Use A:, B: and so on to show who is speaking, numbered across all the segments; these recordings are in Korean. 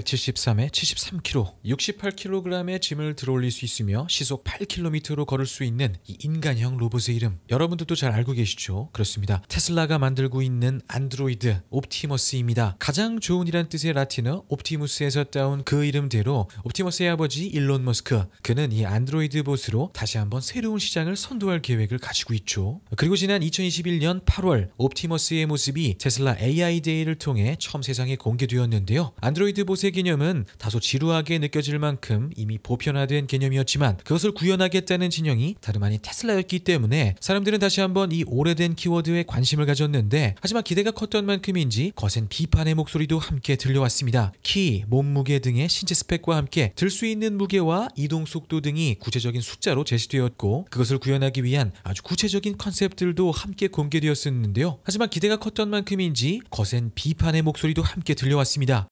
A: 173에 73kg, 68kg의 짐을 들어올릴 수 있으며 시속 8km로 걸을 수 있는 이 인간형 로봇의 이름 여러분들도 잘 알고 계시죠? 그렇습니다. 테슬라가 만들고 있는 안드로이드 옵티머스입니다. 가장 좋은이란 뜻의 라틴어 옵티무스에서 따온 그 이름대로 옵티머스의 아버지 일론 머스크 그는 이 안드로이드 봇으로 다시 한번 새로운 시장을 선도할 계획을 가지고 있죠. 그리고 지난 2021년 8월 옵티머스의 모습이 테슬라 AI 데이를 통해 처음 세상에 공개되었는데요. 안드로이드 봇의 맹세 개념은 다소 지루하게 느껴질 만큼 이미 보편화된 개념이었지만 그것을 구현하겠다는 진영이 다름 아닌 테슬라였기 때문에 사람들은 다시 한번 이 오래된 키워드에 관심을 가졌는데 하지만 기대가 컸던 만큼인지 거센 비판의 목소리도 함께 들려왔습니다. 키, 몸무게 등의 신체 스펙과 함께 들 수 있는 무게와 이동 속도 등이 구체적인 숫자로 제시되었고 그것을 구현하기 위한 아주 구체적인 컨셉들도 함께 공개되었었는데요. 하지만 기대가 컸던 만큼인지 거센 비판의 목소리도 함께 들려왔습니다.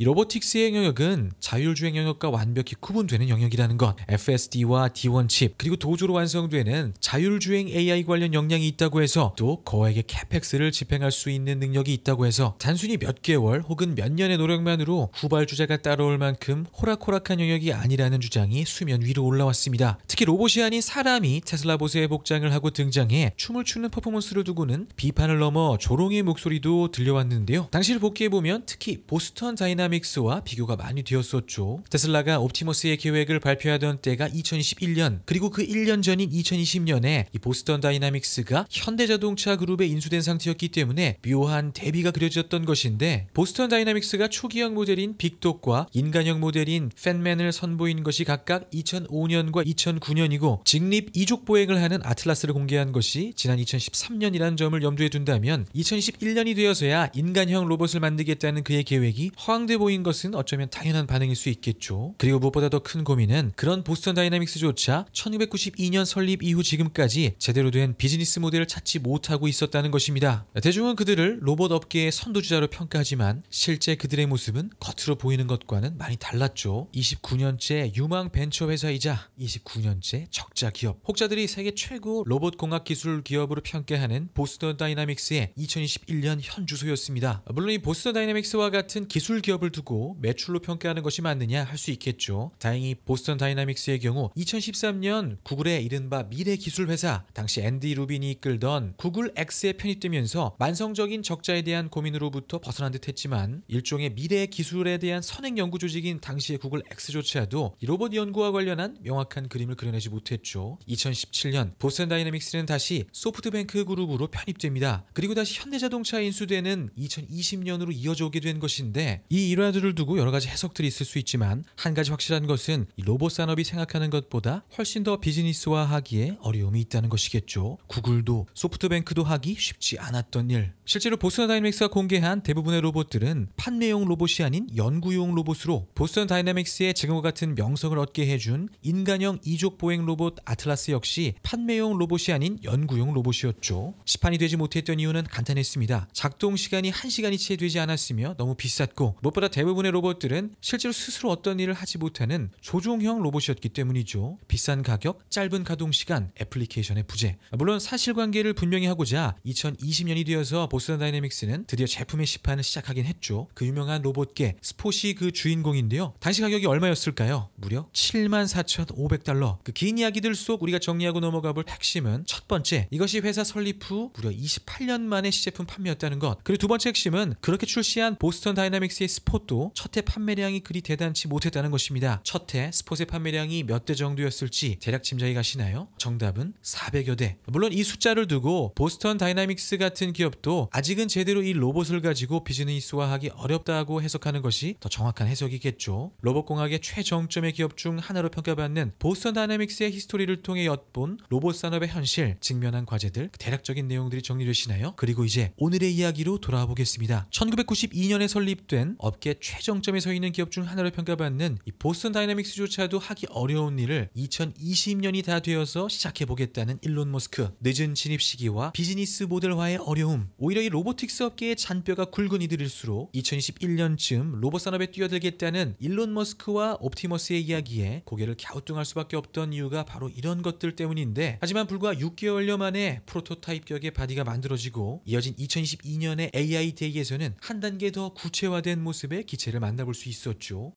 A: 이 로보틱스의 영역은 자율주행 영역과 완벽히 구분되는 영역이라는 것. FSD와 D1 칩, 그리고 도조로 완성되는 자율주행 AI 관련 역량이 있다고 해서 또 거액의 캐펙스를 집행할 수 있는 능력이 있다고 해서 단순히 몇 개월 혹은 몇 년의 노력만으로 후발 주자가 따라올 만큼 호락호락한 영역이 아니라는 주장이 수면 위로 올라왔습니다. 특히 로봇이 아닌 사람이 테슬라 보스의 복장을 하고 등장해 춤을 추는 퍼포먼스를 두고는 비판을 넘어 조롱의 목소리도 들려왔는데요. 당시를 복귀해보면 특히 보스턴 다이나 다이나믹스와 비교가 많이 되었었죠. 테슬라가 옵티머스의 계획을 발표하던 때가 2021년 그리고 그 1년 전인 2020년에 이 보스턴 다이나믹스가 현대자동차 그룹에 인수된 상태였기 때문에 묘한 대비가 그려졌던 것인데 보스턴 다이나믹스가 초기형 모델인 빅독과 인간형 모델인 팬맨을 선보인 것이 각각 2005년과 2009년이고 직립 이족 보행을 하는 아틀라스를 공개한 것이 지난 2013년이라는 점을 염두에 둔다면 2011년이 되어서야 인간형 로봇을 만들겠다는 그의 계획이 허황돼 보인 것은 어쩌면 당연한 반응일 수 있겠죠. 그리고 무엇보다 더 큰 고민은 그런 보스턴 다이내믹스조차 1992년 설립 이후 지금까지 제대로 된 비즈니스 모델을 찾지 못하고 있었다는 것입니다. 대중은 그들을 로봇 업계의 선두주자로 평가하지만 실제 그들의 모습은 겉으로 보이는 것과는 많이 달랐죠. 29년째 유망 벤처 회사이자 29년째 적자 기업. 혹자들이 세계 최고 로봇 공학 기술 기업으로 평가하는 보스턴 다이내믹스의 2021년 현 주소였습니다. 물론 이 보스턴 다이내믹스와 같은 기술 기업 실업을 두고 매출로 평가하는 것이 맞느냐 할 수 있겠죠. 다행히 보스턴 다이나믹스의 경우 2013년 구글의 이른바 미래 기술 회사 당시 앤디 루빈이 이끌던 구글 X에 편입되면서 만성적인 적자에 대한 고민으로부터 벗어난 듯했지만 일종의 미래 기술에 대한 선행 연구 조직인 당시의 구글 X조차도 로봇 연구와 관련한 명확한 그림을 그려내지 못했죠. 2017년 보스턴 다이나믹스는 다시 소프트뱅크 그룹으로 편입됩니다. 그리고 다시 현대자동차에 인수되는 2020년으로 이어져 오게 된 것인데 이이 일화들을 두고 여러 가지 해석들이 있을 수 있지만 한 가지 확실한 것은 로봇 산업이 생각하는 것보다 훨씬 더 비즈니스화하기에 어려움이 있다는 것이겠죠. 구글도 소프트뱅크도 하기 쉽지 않았던 일. 실제로 보스턴 다이내믹스가 공개한 대부분의 로봇들은 판매용 로봇이 아닌 연구용 로봇으로 보스턴 다이내믹스의 지금과 같은 명성을 얻게 해준 인간형 이족 보행 로봇 아틀라스 역시 판매용 로봇이 아닌 연구용 로봇이었죠. 시판이 되지 못했던 이유는 간단했습니다. 작동 시간이 1시간이 채 되지 않았으며 너무 비쌌고 무엇 무엇보다 대부분의 로봇들은 실제로 스스로 어떤 일을 하지 못하는 조종형 로봇이었기 때문이죠. 비싼 가격, 짧은 가동시간, 애플리케이션의 부재. 물론 사실관계를 분명히 하고자 2020년이 되어서 보스턴 다이내믹스는 드디어 제품의 시판을 시작하긴 했죠. 그 유명한 로봇계 스포시 그 주인공인데요. 당시 가격이 얼마였을까요? 무려 74,500달러. 그 긴 이야기들 속 우리가 정리하고 넘어가 볼 핵심은 첫 번째, 이것이 회사 설립 후 무려 28년 만에 시제품 판매였다는 것. 그리고 두 번째 핵심은 그렇게 출시한 보스턴 다이내믹스의 스포 스폿도 첫해 판매량이 그리 대단치 못했다는 것입니다. 첫해 스포의 판매량이 몇 대 정도였을지 대략 짐작이 가시나요? 정답은 400여 대. 물론 이 숫자를 두고 보스턴 다이나믹스 같은 기업도 아직은 제대로 이 로봇을 가지고 비즈니스화하기 어렵다고 해석하는 것이 더 정확한 해석이겠죠. 로봇공학의 최정점의 기업 중 하나로 평가받는 보스턴 다이나믹스의 히스토리를 통해 엿본 로봇 산업의 현실, 직면한 과제들, 대략적인 내용들이 정리되시나요? 그리고 이제 오늘의 이야기로 돌아와 보겠습니다. 1992년에 설립된 업 업계 최정점에 서 있는 기업 중 하나로 평가받는 이 보스턴 다이내믹스조차도 하기 어려운 일을 2020년이 다 되어서 시작해보겠다는 일론 머스크 늦은 진입 시기와 비즈니스 모델화의 어려움 오히려 이 로보틱스 업계의 잔뼈가 굵은 이들일수록 2021년쯤 로봇 산업에 뛰어들겠다는 일론 머스크와 옵티머스의 이야기에 고개를 갸우뚱할 수밖에 없던 이유가 바로 이런 것들 때문인데 하지만 불과 6개월여 만에 프로토타입 격의 바디가 만들어지고 이어진 2022년의 AI 대이에서는한 단계 더 구체화된 모습 모습의 기체를 만나볼 수 있었죠.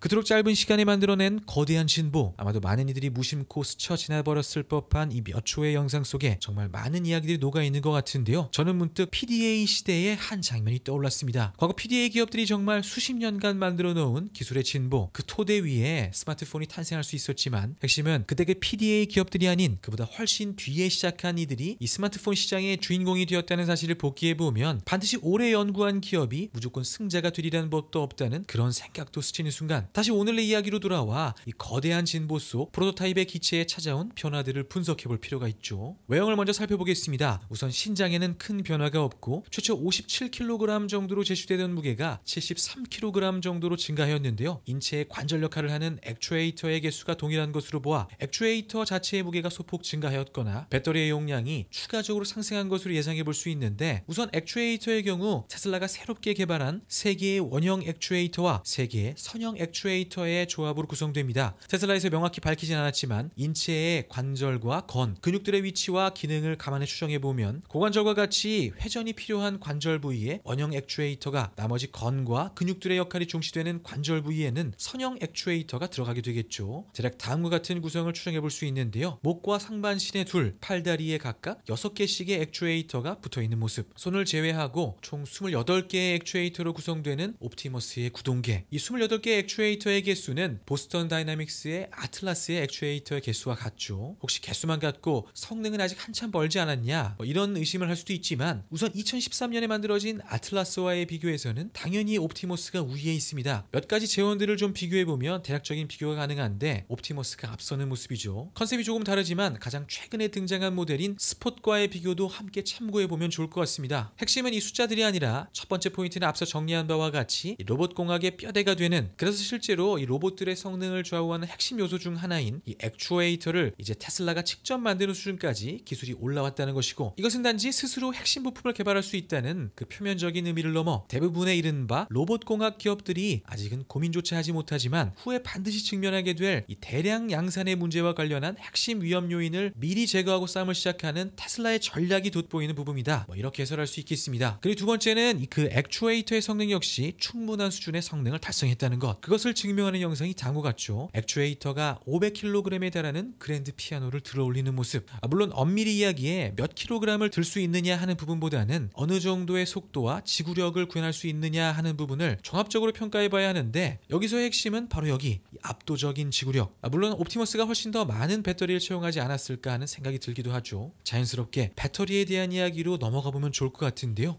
A: 그토록 짧은 시간에 만들어낸 거대한 진보 아마도 많은 이들이 무심코 스쳐 지나버렸을 법한 이 몇 초의 영상 속에 정말 많은 이야기들이 녹아있는 것 같은데요 저는 문득 PDA 시대의 한 장면이 떠올랐습니다 과거 PDA 기업들이 정말 수십 년간 만들어 놓은 기술의 진보 그 토대 위에 스마트폰이 탄생할 수 있었지만 핵심은 그때의 PDA 기업들이 아닌 그보다 훨씬 뒤에 시작한 이들이 이 스마트폰 시장의 주인공이 되었다는 사실을 복기해보면 반드시 오래 연구한 기업이 무조건 승자가 되리라는 법도 없다는 그런 생각도 스치는 순간 다시 오늘의 이야기로 돌아와 이 거대한 진보 속 프로토타입의 기체에 찾아온 변화들을 분석해 볼 필요가 있죠. 외형을 먼저 살펴보겠습니다. 우선 신장에는 큰 변화가 없고 최초 57kg 정도로 제시되던 무게가 73kg 정도로 증가하였는데요. 인체의 관절 역할을 하는 액추에이터의 개수가 동일한 것으로 보아 액추에이터 자체의 무게가 소폭 증가하였거나 배터리의 용량이 추가적으로 상승한 것으로 예상해 볼 수 있는데 우선 액추에이터의 경우 테슬라가 새롭게 개발한 세개의 원형 액추에이터와 세개의 선형 액추에 액추에이터의 조합으로 구성됩니다. 테슬라에서 명확히 밝히진 않았지만 인체의 관절과 건, 근육들의 위치와 기능을 감안해 추정해보면 고관절과 같이 회전이 필요한 관절 부위에 원형 액추에이터가 나머지 건과 근육들의 역할이 중시되는 관절 부위에는 선형 액추에이터가 들어가게 되겠죠. 대략 다음과 같은 구성을 추정해볼 수 있는데요. 목과 상반신의 둘, 팔다리에 각각 6개씩의 액추에이터가 붙어있는 모습 손을 제외하고 총 28개의 액추에이터로 구성되는 옵티머스의 구동계 이 28개의 액추에이터 액추에이터의 개수는 보스턴 다이나믹스의 아틀라스의 액추에이터의 개수와 같죠. 혹시 개수만 같고 성능은 아직 한참 멀지 않았냐? 뭐 이런 의심을 할 수도 있지만 우선 2013년에 만들어진 아틀라스와의 비교에서는 당연히 옵티머스가 우위에 있습니다. 몇 가지 재원들을 좀 비교해보면 대략적인 비교가 가능한데 옵티머스가 앞서는 모습이죠. 컨셉이 조금 다르지만 가장 최근에 등장한 모델인 스폿과의 비교도 함께 참고해보면 좋을 것 같습니다. 핵심은 이 숫자들이 아니라 첫 번째 포인트는 앞서 정리한 바와 같이 로봇공학의 뼈대가 되는 그래서 실 실제로 이 로봇들의 성능을 좌우하는 핵심 요소 중 하나인 이 액추에이터를 이제 테슬라가 직접 만드는 수준까지 기술이 올라왔다는 것이고 이것은 단지 스스로 핵심 부품을 개발할 수 있다는 그 표면적인 의미를 넘어 대부분의 이른바 로봇공학 기업들이 아직은 고민조차 하지 못하지만 후에 반드시 직면하게 될 이 대량 양산의 문제와 관련한 핵심 위험 요인을 미리 제거하고 싸움을 시작하는 테슬라의 전략이 돋보이는 부분이다. 뭐 이렇게 해설할 수 있겠습니다. 그리고 두 번째는 그 액추에이터의 성능 역시 충분한 수준의 성능을 달성했다는 것. 그것 이것을 증명하는 영상이 다음과 같죠. 액추에이터가 500kg에 달하는 그랜드 피아노를 들어 올리는 모습. 아, 물론 엄밀히 이야기해 몇 k g 을들 수 있느냐 하는 부분보다는 어느 정도의 속도와 지구력을 구현할 수 있느냐 하는 부분을 종합적으로 평가해 봐야 하는데 여기서의 핵심은 바로 여기 압도적인 지구력. 아, 물론 옵티머스가 훨씬 더 많은 배터리를 채용하지 않았을까 하는 생각이 들기도 하죠. 자연스럽게 배터리에 대한 이야기로 넘어가 보면 좋을 것 같은데요.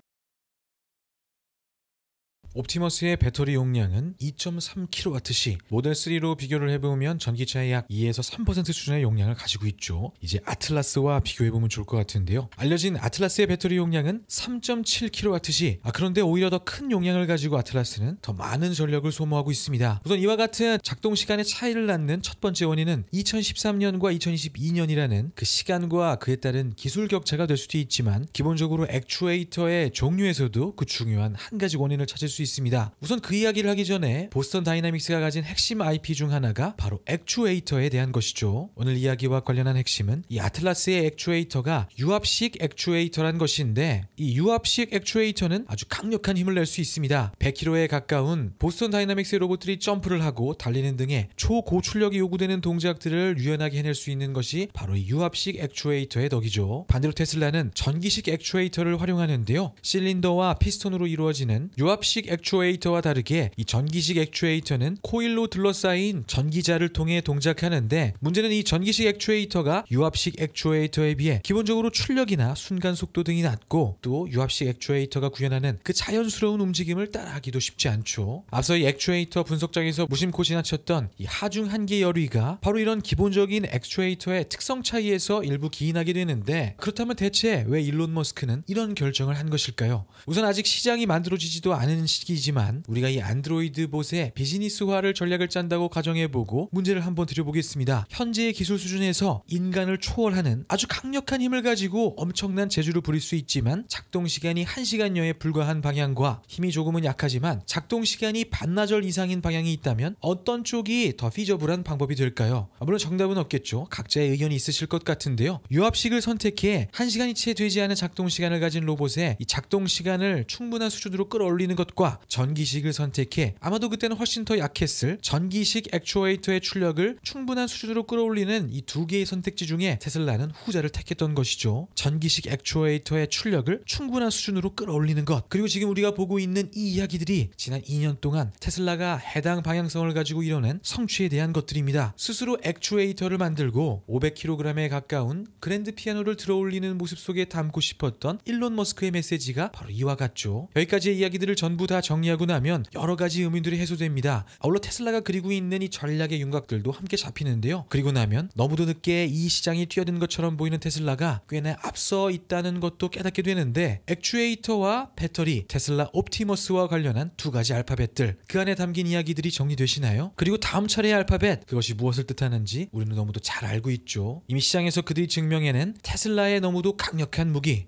A: 옵티머스의 배터리 용량은 2.3kWh 모델3로 비교를 해보면 전기차의 약 2에서 3% 수준의 용량을 가지고 있죠. 이제 아틀라스와 비교해보면 좋을 것 같은데요. 알려진 아틀라스의 배터리 용량은 3.7kWh 아 그런데 오히려 더 큰 용량을 가지고 아틀라스는 더 많은 전력을 소모하고 있습니다. 우선 이와 같은 작동 시간의 차이를 낳는 첫 번째 원인은 2013년과 2022년이라는 그 시간과 그에 따른 기술 격차가 될 수도 있지만 기본적으로 액추에이터의 종류에서도 그 중요한 한 가지 원인을 찾을 수수 있습니다. 우선 그 이야기를 하기 전에 보스턴 다이나믹스가 가진 핵심 IP 중 하나가 바로 액추에이터에 대한 것이죠. 오늘 이야기와 관련한 핵심은 이 아틀라스의 액추에이터가 유압식 액추에이터란 것인데 이 유압식 액추에이터는 아주 강력한 힘을 낼 수 있습니다. 1 0 0 k m 에 가까운 보스턴 다이나믹스의 로봇들이 점프를 하고 달리는 등의 초고출력이 요구되는 동작들을 유연하게 해낼 수 있는 것이 바로 이 유압식 액추에이터의 덕이죠. 반대로 테슬라는 전기식 액추에이터를 활용하는데요. 실린더와 피스톤으로 이루어지는 유압식 액추에이터와 다르게 이 전기식 액추에이터는 코일로 둘러싸인 전기자를 통해 동작하는데 문제는 이 전기식 액추에이터가 유압식 액추에이터에 비해 기본적으로 출력이나 순간 속도 등이 낮고 또 유압식 액추에이터가 구현하는 그 자연스러운 움직임을 따라하기도 쉽지 않죠. 앞서 이 액추에이터 분석장에서 무심코 지나쳤던 이 하중 한계 열의가 바로 이런 기본적인 액추에이터의 특성 차이에서 일부 기인하게 되는데 그렇다면 대체 왜 일론 머스크는 이런 결정을 한 것일까요? 우선 아직 시장이 만들어지지도 않은 시 시기지만 우리가 이 안드로이드 봇의 비즈니스화를 전략을 짠다고 가정해보고 문제를 한번 드려보겠습니다. 현재의 기술 수준에서 인간을 초월하는 아주 강력한 힘을 가지고 엄청난 재주를 부릴 수 있지만 작동 시간이 1시간여에 불과한 방향과 힘이 조금은 약하지만 작동 시간이 반나절 이상인 방향이 있다면 어떤 쪽이 더 피저블한 방법이 될까요? 물론 정답은 없겠죠. 각자의 의견이 있으실 것 같은데요. 유압식을 선택해 1시간이 채 되지 않은 작동 시간을 가진 로봇에이 작동 시간을 충분한 수준으로 끌어올리는 것과 전기식을 선택해 아마도 그때는 훨씬 더 약했을 전기식 액추에이터의 출력을 충분한 수준으로 끌어올리는 이 두 개의 선택지 중에 테슬라는 후자를 택했던 것이죠. 전기식 액추에이터의 출력을 충분한 수준으로 끌어올리는 것 그리고 지금 우리가 보고 있는 이 이야기들이 지난 2년 동안 테슬라가 해당 방향성을 가지고 이뤄낸 성취에 대한 것들입니다. 스스로 액추에이터를 만들고 500kg에 가까운 그랜드 피아노를 들어올리는 모습 속에 담고 싶었던 일론 머스크의 메시지가 바로 이와 같죠. 여기까지의 이야기들을 전부 다 정리하고 나면 여러 가지 의문들이 해소됩니다. 아울러 테슬라가 그리고 있는 이 전략의 윤곽들도 함께 잡히는데요. 그리고 나면 너무도 늦게 이 시장이 뛰어든 것처럼 보이는 테슬라가 꽤나 앞서 있다는 것도 깨닫게 되는데 액추에이터와 배터리, 테슬라 옵티머스와 관련한 두 가지 알파벳들 그 안에 담긴 이야기들이 정리되시나요? 그리고 다음 차례의 알파벳 그것이 무엇을 뜻하는지 우리는 너무도 잘 알고 있죠. 이미 시장에서 그들이 증명해낸 테슬라의 너무도 강력한 무기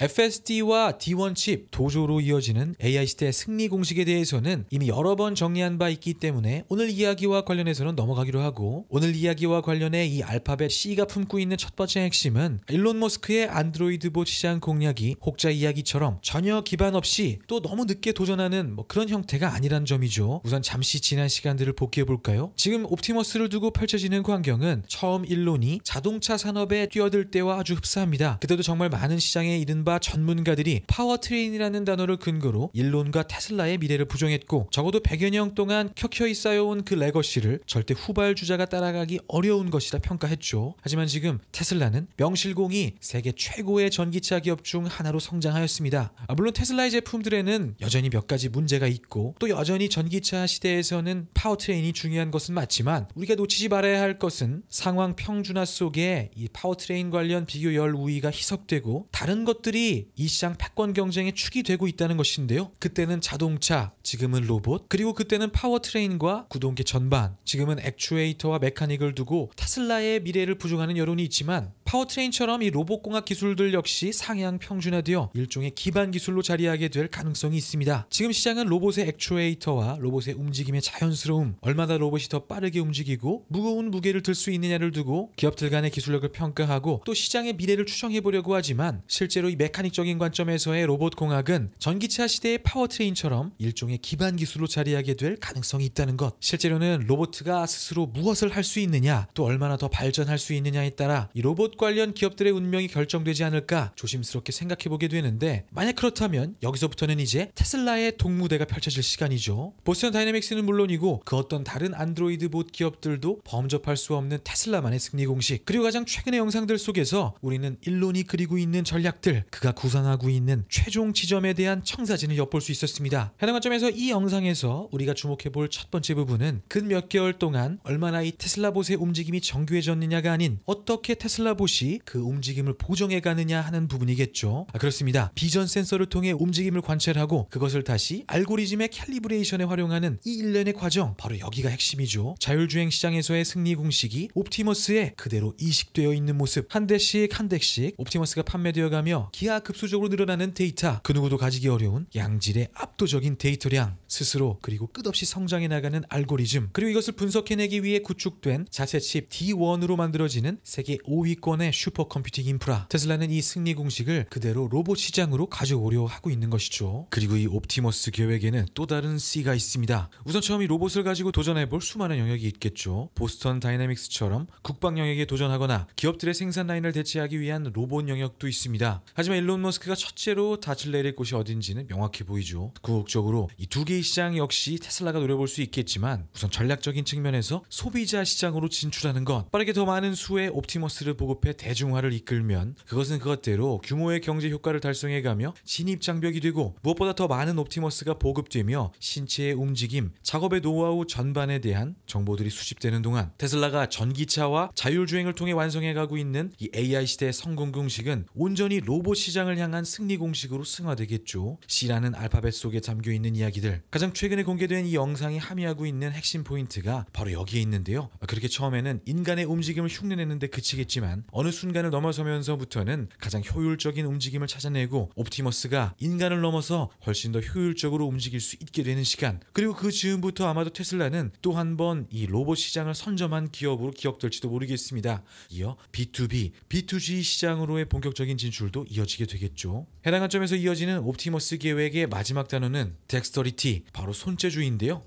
A: FSD와 D1 칩 도조로 이어지는 AI 시대 승리 공식에 대해서는 이미 여러 번 정리한 바 있기 때문에 오늘 이야기와 관련해서는 넘어가기로 하고 오늘 이야기와 관련해 이 알파벳 C가 품고 있는 첫 번째 핵심은 일론 머스크의 안드로이드 봇 시장 공략이 혹자 이야기처럼 전혀 기반 없이 또 너무 늦게 도전하는 뭐 그런 형태가 아니란 점이죠. 우선 잠시 지난 시간들을 복귀해 볼까요? 지금 옵티머스를 두고 펼쳐지는 광경은 처음 일론이 자동차 산업에 뛰어들 때와 아주 흡사합니다. 그때도 정말 많은 시장에 이른바 이른바 전문가들이 파워트레인이라는 단어를 근거로 일론과 테슬라의 미래를 부정했고 적어도 100여 년 동안 켜켜이 쌓여온 그 레거시를 절대 후발주자가 따라가기 어려운 것이라 평가했죠. 하지만 지금 테슬라는 명실공히 세계 최고의 전기차 기업 중 하나로 성장하였습니다. 아, 물론 테슬라의 제품들에는 여전히 몇 가지 문제가 있고 또 여전히 전기차 시대에서는 파워트레인이 중요한 것은 맞지만 우리가 놓치지 말아야 할 것은 상황 평준화 속에 이 파워트레인 관련 비교열 우위가 희석되고 다른 것들이 기술이 이 시장 패권 경쟁의 축이 되고 있다는 것인데요. 그때는 자동차, 지금은 로봇, 그리고 그때는 파워트레인과 구동계 전반, 지금은 액추에이터와 메카닉을 두고 타슬라의 미래를 부정하는 여론이 있지만 파워트레인처럼 이 로봇공학 기술들 역시 상향 평준화되어 일종의 기반 기술로 자리하게 될 가능성이 있습니다. 지금 시장은 로봇의 액추에이터와 로봇의 움직임의 자연스러움, 얼마나 로봇이 더 빠르게 움직이고 무거운 무게를 들 수 있느냐를 두고 기업들 간의 기술력을 평가하고 또 시장의 미래를 추정해 보려고 하지만 실제로 이 메카닉적인 관점에서의 로봇 공학은 전기차 시대의 파워트레인처럼 일종의 기반 기술로 자리하게 될 가능성이 있다는 것. 실제로는 로보트가 스스로 무엇을 할 수 있느냐, 또 얼마나 더 발전할 수 있느냐에 따라 이 로봇 관련 기업들의 운명이 결정되지 않을까 조심스럽게 생각해 보게 되는데 만약 그렇다면 여기서부터는 이제 테슬라의 동무대가 펼쳐질 시간이죠. 보스턴 다이내믹스는 물론이고 그 어떤 다른 안드로이드 봇 기업들도 범접할 수 없는 테슬라만의 승리 공식 그리고 가장 최근의 영상들 속에서 우리는 일론이 그리고 있는 전략들 그가 구상하고 있는 최종 지점에 대한 청사진을 엿볼 수 있었습니다. 해당 관점에서 이 영상에서 우리가 주목해 볼 첫 번째 부분은 근몇 개월 동안 얼마나 이 테슬라 봇의 움직임이 정교해졌느냐가 아닌 어떻게 테슬라 봇 로봇이 그 움직임을 보정해 가느냐 하는 부분이겠죠. 아, 그렇습니다. 비전 센서를 통해 움직임을 관찰하고 그것을 다시 알고리즘의 캘리브레이션에 활용하는 이 일련의 과정 바로 여기가 핵심이죠. 자율주행 시장에서의 승리 공식이 옵티머스에 그대로 이식되어 있는 모습 한 대씩 한 대씩 옵티머스가 판매되어 가며 기하 급수적으로 늘어나는 데이터 그 누구도 가지기 어려운 양질의 압도적인 데이터량 스스로 그리고 끝없이 성장해 나가는 알고리즘 그리고 이것을 분석해내기 위해 구축된 자체 칩 D1으로 만들어지는 세계 5위권 차원의 슈퍼컴퓨팅 인프라 테슬라는 이 승리 공식을 그대로 로봇 시장으로 가져오려 하고 있는 것이죠. 그리고 이 옵티머스 계획에는 또 다른 C가 있습니다. 우선 처음 이 로봇을 가지고 도전해볼 수많은 영역이 있겠죠. 보스턴 다이내믹스처럼 국방 영역에 도전하거나 기업들의 생산 라인을 대체하기 위한 로봇 영역도 있습니다. 하지만 일론 머스크가 첫째로 닻을 내릴 곳이 어딘지는 명확해 보이죠. 궁극적으로 이 두 개의 시장 역시 테슬라가 노려볼 수 있겠지만 우선 전략적인 측면에서 소비자 시장으로 진출하는 것 빠르게 더 많은 수의 옵티머스를 보고 공업의 대중화를 이끌면 그것은 그것대로 규모의 경제 효과를 달성해가며 진입 장벽이 되고 무엇보다 더 많은 옵티머스가 보급되며 신체의 움직임, 작업의 노하우 전반에 대한 정보들이 수집되는 동안 테슬라가 전기차와 자율주행을 통해 완성해가고 있는 이 AI 시대의 성공 공식은 온전히 로봇 시장을 향한 승리 공식으로 승화되겠죠. C라는 알파벳 속에 잠겨 있는 이야기들. 가장 최근에 공개된 이 영상이 함의하고 있는 핵심 포인트가 바로 여기에 있는데요. 그렇게 처음에는 인간의 움직임을 흉내내는데 그치겠지만 어느 순간을 넘어서면서부터는 가장 효율적인 움직임을 찾아내고 옵티머스가 인간을 넘어서 훨씬 더 효율적으로 움직일 수 있게 되는 시간 그리고 그 즈음부터 아마도 테슬라는 또 한 번 이 로봇 시장을 선점한 기업으로 기억될지도 모르겠습니다. 이어 B2B, B2G 시장으로의 본격적인 진출도 이어지게 되겠죠. 해당 관점에서 이어지는 옵티머스 계획의 마지막 단어는 덱스터리티, 바로 손재주인데요.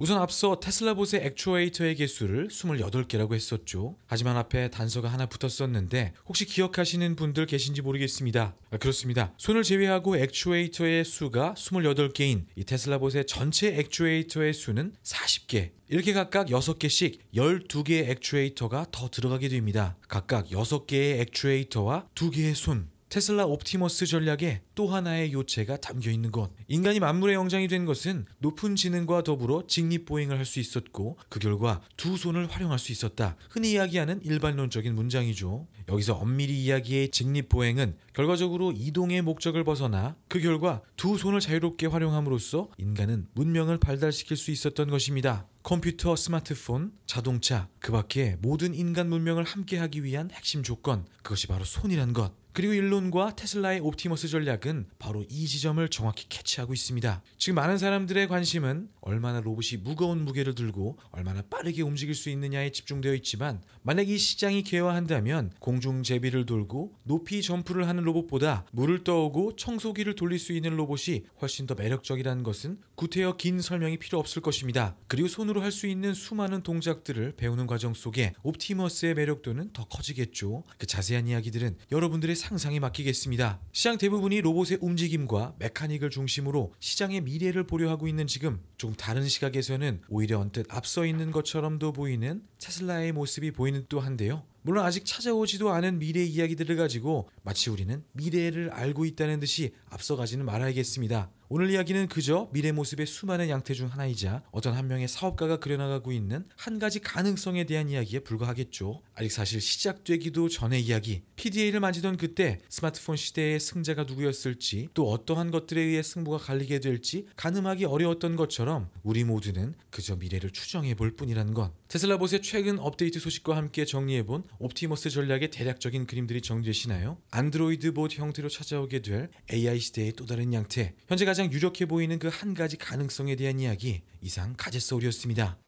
A: 우선 앞서 테슬라봇의 액추에이터의 개수를 28개라고 했었죠. 하지만 앞에 단서가 하나 붙었었는데 혹시 기억하시는 분들 계신지 모르겠습니다. 아, 그렇습니다. 손을 제외하고 액추에이터의 수가 28개인 이 테슬라봇의 전체 액추에이터의 수는 40개. 이렇게 각각 6개씩 12개의 액추에이터가 더 들어가게 됩니다. 각각 6개의 액추에이터와 2개의 손. 테슬라 옵티머스 전략에또 하나의 요체가 담겨 있는 것. 인간이 만물의 영장이 된 것은 높은 지능과 더불어 직립보행을 할 수 있었고 그 결과 두 손을 활용할 수 있었다. 흔히 이야기하는 일반론적인 문장이죠. 여기서 엄밀히 이야기의 직립보행은 결과적으로 이동의 목적을 벗어나 그 결과 두 손을 자유롭게 활용함으로써 인간은 문명을 발달시킬 수 있었던 것입니다. 컴퓨터, 스마트폰, 자동차, 그 밖에 모든 인간 문명을 함께하기 위한 핵심 조건, 그것이 바로 손이란 것. 그리고 일론과 테슬라의 옵티머스 전략은 바로 이 지점을 정확히 캐치하고 있습니다. 지금 많은 사람들의 관심은 얼마나 로봇이 무거운 무게를 들고 얼마나 빠르게 움직일 수 있느냐에 집중되어 있지만 만약 이 시장이 개화한다면 공중 제비를 돌고 높이 점프를 하는 로봇보다 물을 떠오고 청소기를 돌릴 수 있는 로봇이 훨씬 더 매력적이라는 것은 구태여 긴 설명이 필요 없을 것입니다. 그리고 손으로 할 수 있는 수많은 동작들을 배우는 과정 속에 옵티머스의 매력도는 더 커지겠죠. 그 자세한 이야기들은 여러분들의 상상에 맡기겠습니다. 시장 대부분이 로봇의 움직임과 메카닉을 중심으로 시장의 미래를 보려 하고 있는 지금 조금 다른 시각에서는 오히려 언뜻 앞서 있는 것처럼도 보이는 테슬라의 모습이 보이는 또 한데요. 물론 아직 찾아오지도 않은 미래 의 이야기들을 가지고 마치 우리는 미래를 알고 있다는 듯이 앞서가지는 말아야겠습니다. 오늘 이야기는 그저 미래 모습의 수많은 양태 중 하나이자 어떤 한 명의 사업가가 그려나가고 있는 한 가지 가능성에 대한 이야기에 불과하겠죠. 아직 사실 시작되기도 전의 이야기. PDA를 만지던 그때 스마트폰 시대의 승자가 누구였을지 또 어떠한 것들에 의해 승부가 갈리게 될지 가늠하기 어려웠던 것처럼 우리 모두는 그저 미래를 추정해 볼 뿐이란 건 테슬라봇의 최근 업데이트 소식과 함께 정리해본 옵티머스 전략의 대략적인 그림들이 정리되시나요? 안드로이드 봇 형태로 찾아오게 될 AI 시대의 또 다른 양태, 현재 가장 유력해 보이는 그 한 가지 가능성에 대한 이야기, 이상 가제서울이었습니다.